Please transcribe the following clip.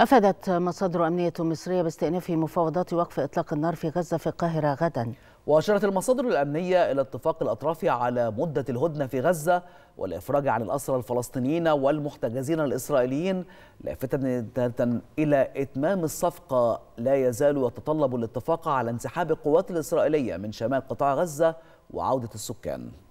أفادت مصادر أمنية مصرية باستئناف مفاوضات وقف إطلاق النار في غزة في القاهرة غدا وأشارت المصادر الأمنية إلى اتفاق الأطراف على مدة الهدنة في غزة والإفراج عن الأسرى الفلسطينيين والمحتجزين الإسرائيليين لافتة إلى إتمام الصفقة لا يزال يتطلب الاتفاق على انسحاب القوات الإسرائيلية من شمال قطاع غزة وعودة السكان